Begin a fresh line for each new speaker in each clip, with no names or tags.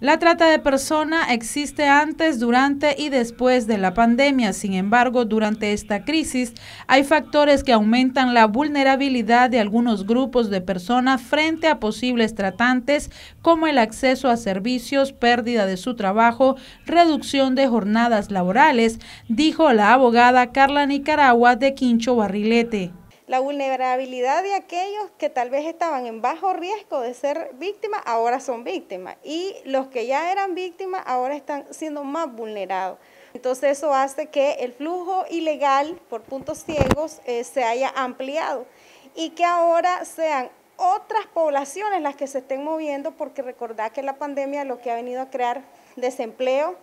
La trata de persona existe antes, durante y después de la pandemia. Sin embargo, durante esta crisis hay factores que aumentan la vulnerabilidad de algunos grupos de personas frente a posibles tratantes, como el acceso a servicios, pérdida de su trabajo, reducción de jornadas laborales, dijo la abogada Carla Nicaragua de Quincho Barrilete
la vulnerabilidad de aquellos que tal vez estaban en bajo riesgo de ser víctimas, ahora son víctimas. Y los que ya eran víctimas, ahora están siendo más vulnerados. Entonces eso hace que el flujo ilegal por puntos ciegos eh, se haya ampliado y que ahora sean otras poblaciones las que se estén moviendo, porque recordad que la pandemia lo que ha venido a crear desempleo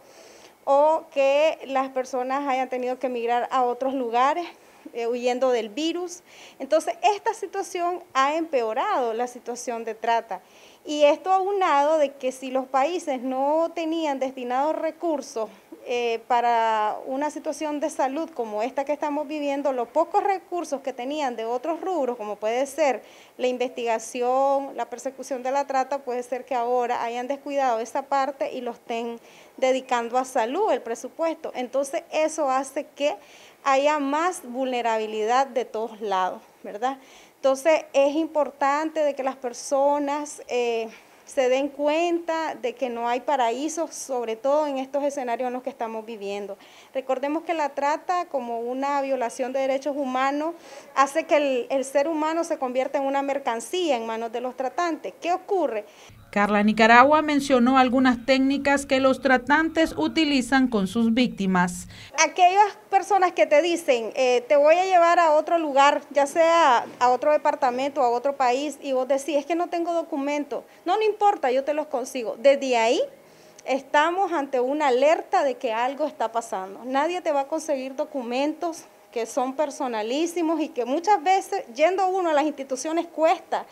o que las personas hayan tenido que emigrar a otros lugares eh, huyendo del virus. Entonces, esta situación ha empeorado la situación de trata. Y esto aunado de que si los países no tenían destinados recursos eh, para una situación de salud como esta que estamos viviendo, los pocos recursos que tenían de otros rubros, como puede ser la investigación, la persecución de la trata, puede ser que ahora hayan descuidado esa parte y lo estén dedicando a salud, el presupuesto. Entonces eso hace que haya más vulnerabilidad de todos lados, ¿verdad? Entonces es importante de que las personas eh, se den cuenta de que no hay paraísos, sobre todo en estos escenarios en los que estamos viviendo. Recordemos que la trata como una violación de derechos humanos hace que el, el ser humano se
convierta en una mercancía en manos de los tratantes. ¿Qué ocurre? Carla Nicaragua mencionó algunas técnicas que los tratantes utilizan con sus víctimas. Aquellas
personas que te dicen, eh, te voy a llevar a otro lugar, ya sea a otro departamento, o a otro país, y vos decís, es que no tengo documento, no, no importa, yo te los consigo. Desde ahí estamos ante una alerta de que algo está pasando. Nadie te va a conseguir documentos que son personalísimos y que muchas veces yendo uno a las instituciones cuesta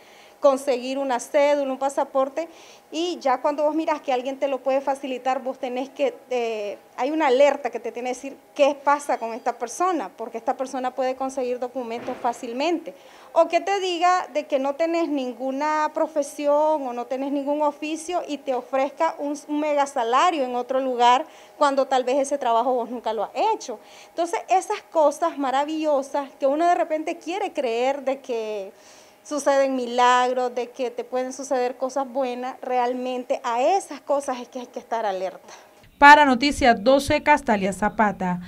conseguir una cédula, un pasaporte y ya cuando vos miras que alguien te lo puede facilitar, vos tenés que, eh, hay una alerta que te tiene que decir qué pasa con esta persona, porque esta persona puede conseguir documentos fácilmente. O que te diga de que no tenés ninguna profesión o no tenés ningún oficio y te ofrezca un, un mega salario en otro lugar cuando tal vez ese trabajo vos nunca lo has hecho. Entonces esas cosas maravillosas que uno de repente quiere creer de que suceden milagros, de que te pueden suceder cosas buenas, realmente a esas
cosas es que hay que estar alerta. Para Noticias 12, Castalia Zapata.